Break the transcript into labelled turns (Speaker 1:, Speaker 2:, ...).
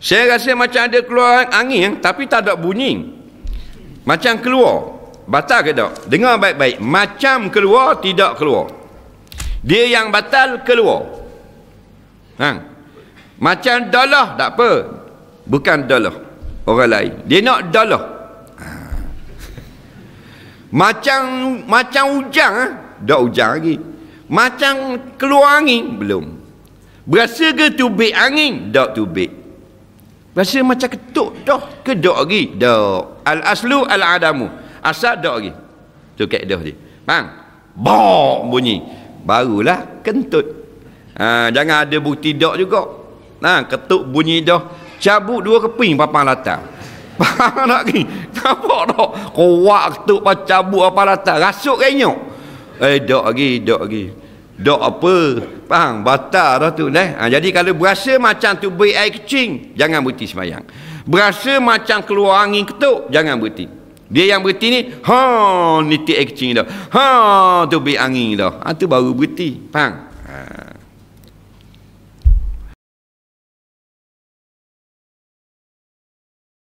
Speaker 1: Saya rasa macam ada keluar angin tapi tak ada bunyi. Macam keluar. Batal ke tak? Dengar baik-baik. Macam keluar, tidak keluar. Dia yang batal, keluar. Ha? Macam dolah, tak apa. Bukan dolah. Orang lain. Dia nak dolah. Ha. Macam macam hujan, ha? tak hujan lagi. Macam keluar angin, belum. Berasa ke tubik angin? Tak tubik. Rasa macam ketuk dah ke dak lagi? Dak. Al aslu al adamu. Asal dak lagi. Tu kaedah dia. Faham? Bok bunyi. Barulah kentut. Ha, jangan ada bukti dak juga. Ha, ketuk bunyi dah. Cabut dua keping papan latar. Faham tak ni? Nampak tak? Kuat ketuk pas cabut papan latar. Rasuk kenyok. Eh, dak lagi, dak lagi. Dok apa? Faham? Batal dah tu. Nah? Ha, jadi kalau berasa macam tu beri air kecing, jangan berhenti semayang. Berasa macam keluar angin ketuk, jangan berhenti. Dia yang berhenti ni, ha, nitik air kecing dah. Ha, tu beri angin dah. Ha, tu baru berhenti. Faham?